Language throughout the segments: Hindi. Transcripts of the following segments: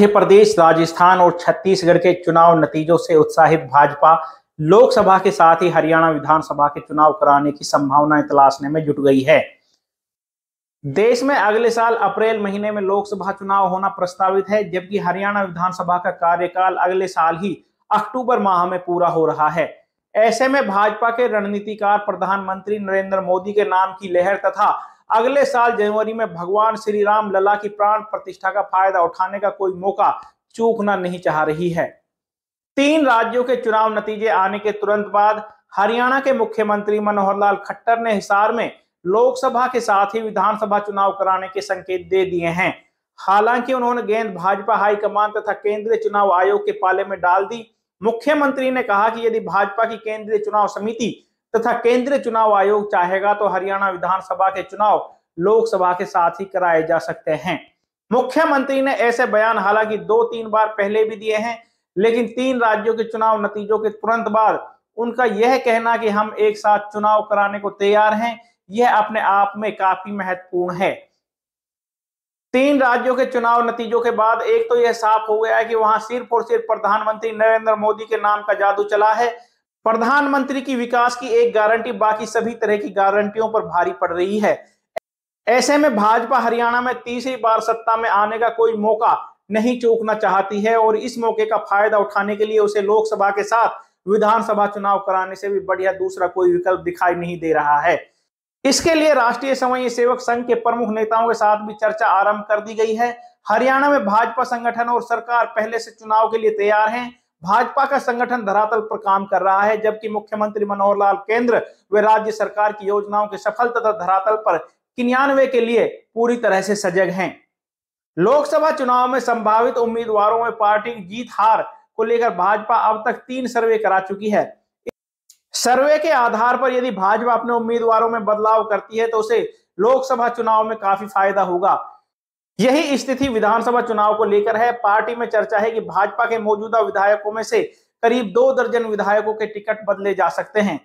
मध्य प्रदेश राजस्थान और छत्तीसगढ़ के चुनाव नतीजों से उत्साहित भाजपा लोकसभा के साथ ही हरियाणा विधानसभा के चुनाव कराने की संभावनाएं तलाशने में जुट गई है देश में अगले साल अप्रैल महीने में लोकसभा चुनाव होना प्रस्तावित है जबकि हरियाणा विधानसभा का कार्यकाल अगले साल ही अक्टूबर माह में पूरा हो रहा है ऐसे में भाजपा के रणनीतिकार प्रधानमंत्री नरेंद्र मोदी के नाम की लहर तथा अगले साल जनवरी में भगवान श्री राम लला की प्राण प्रतिष्ठा का फायदा उठाने का कोई मौका चूकना नहीं चाह रही है तीन राज्यों के चुनाव नतीजे आने के तुरंत बाद हरियाणा के मुख्यमंत्री मनोहर लाल खट्टर ने हिसार में लोकसभा के साथ ही विधानसभा चुनाव कराने के संकेत दे दिए हैं हालांकि उन्होंने गेंद भाजपा हाईकमान तथा केंद्रीय चुनाव आयोग के पाले में डाल दी मुख्यमंत्री ने कहा कि यदि भाजपा की केंद्रीय चुनाव समिति तथा केंद्रीय चुनाव आयोग चाहेगा तो हरियाणा विधानसभा के चुनाव लोकसभा के साथ ही कराए जा सकते हैं मुख्यमंत्री ने ऐसे बयान हालांकि दो तीन बार पहले भी दिए हैं लेकिन तीन राज्यों के चुनाव नतीजों के तुरंत बाद उनका यह कहना कि हम एक साथ चुनाव कराने को तैयार हैं यह अपने आप में काफी महत्वपूर्ण है तीन राज्यों के चुनाव नतीजों के बाद एक तो यह साफ हो गया है कि वहां सिर्फ और सिर्फ प्रधानमंत्री नरेंद्र मोदी के नाम का जादू चला है प्रधानमंत्री की विकास की एक गारंटी बाकी सभी तरह की गारंटियों पर भारी पड़ रही है ऐसे में भाजपा हरियाणा में तीसरी बार सत्ता में आने का कोई मौका नहीं चूकना चाहती है और इस मौके का फायदा उठाने के लिए उसे लोकसभा के साथ विधानसभा चुनाव कराने से भी बढ़िया दूसरा कोई विकल्प दिखाई नहीं दे रहा है इसके लिए राष्ट्रीय स्वयं सेवक संघ के प्रमुख नेताओं के साथ भी चर्चा आरंभ कर दी गई है हरियाणा में भाजपा संगठन और सरकार पहले से चुनाव के लिए तैयार हैं भाजपा का संगठन धरातल पर काम कर रहा है जबकि मुख्यमंत्री मनोहर लाल केंद्र व राज्य सरकार की योजनाओं के सफल तथा धरातल पर किन्यानवे के लिए पूरी तरह से सजग हैं लोकसभा चुनाव में संभावित उम्मीदवारों में पार्टी की जीत हार को लेकर भाजपा अब तक तीन सर्वे करा चुकी है सर्वे के आधार पर यदि भाजपा अपने उम्मीदवारों में बदलाव करती है तो उसे लोकसभा चुनाव में काफी फायदा होगा यही स्थिति विधानसभा चुनाव को लेकर है पार्टी में चर्चा है कि भाजपा के मौजूदा विधायकों में से करीब दो दर्जन विधायकों के टिकट बदले जा सकते हैं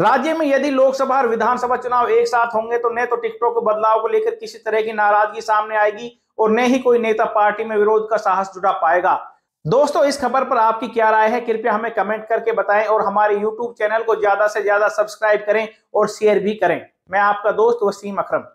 राज्य में यदि लोकसभा और विधानसभा चुनाव एक साथ होंगे तो न तो टिकटों के बदलाव को लेकर किसी तरह की नाराजगी सामने आएगी और न ही कोई नेता पार्टी में विरोध का साहस जुटा पाएगा दोस्तों इस खबर पर आपकी क्या राय है कृपया हमें कमेंट करके बताएं और हमारे YouTube चैनल को ज्यादा से ज्यादा सब्सक्राइब करें और शेयर भी करें मैं आपका दोस्त वसीम अकरम